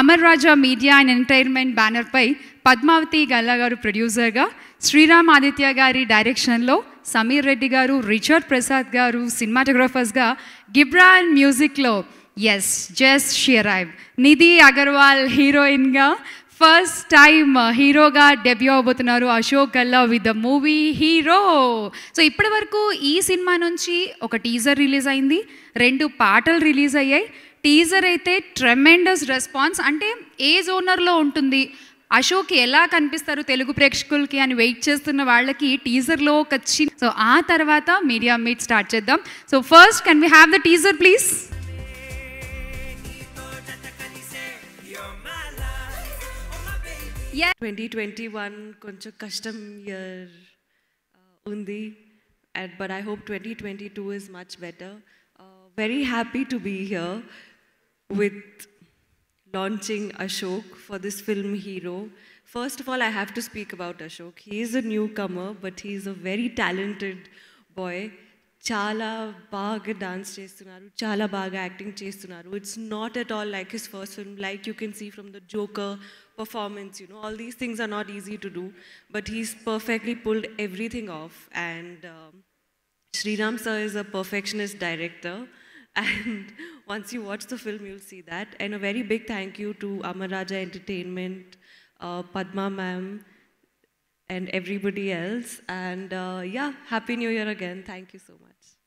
Amar Raja media and entertainment బ్యానర్పై పద్మావతి గల్లా గారు ప్రొడ్యూసర్గా శ్రీరామ్ ఆదిత్య గారి డైరెక్షన్లో సమీర్ రెడ్డి గారు రిచర్డ్ ప్రసాద్ గారు సినిమాటోగ్రాఫర్స్గా గిబ్రాన్ మ్యూజిక్లో ఎస్ జస్ట్ షియరాయ్ నిధి అగర్వాల్ హీరోయిన్గా ఫస్ట్ టైం హీరోగా డెబ్యూ అవుతున్నారు Ashok Galla with the movie hero so ఇప్పటి వరకు ఈ సినిమా నుంచి ఒక టీజర్ రిలీజ్ అయింది రెండు పాటలు రిలీజ్ అయ్యాయి టీజర్ అయితే ట్రెమెండస్ రెస్పాన్స్ అంటే ఏ జోనర్లో ఉంటుంది అశోక్ ఎలా కనిపిస్తారు తెలుగు ప్రేక్షకులకి అని వెయిట్ చేస్తున్న వాళ్ళకి టీజర్లో ఒక చిన్న సో ఆ తర్వాత మీడియా మీట్ స్టార్ట్ చేద్దాం so first can we have the teaser please twenty twenty one కొంచెం కష్టం ఇయర్ uh, ఉంది but I hope twenty twenty two is much better very happy to be here with launching Ashok for this film Hero. First of all, I have to speak about Ashok. He is a newcomer, but he's a very talented boy. Chala baga dance chestunaru, chala baga acting chestunaru. It's not at all like his first film, like you can see from the Joker performance, you know. All these things are not easy to do, but he's perfectly pulled everything off. And um, Sriram sir is a perfectionist director. And once you watch the film, you'll see that. And a very big thank you to Amar Raja Entertainment, uh, Padma ma'am, and everybody else. And uh, yeah, Happy New Year again. Thank you so much.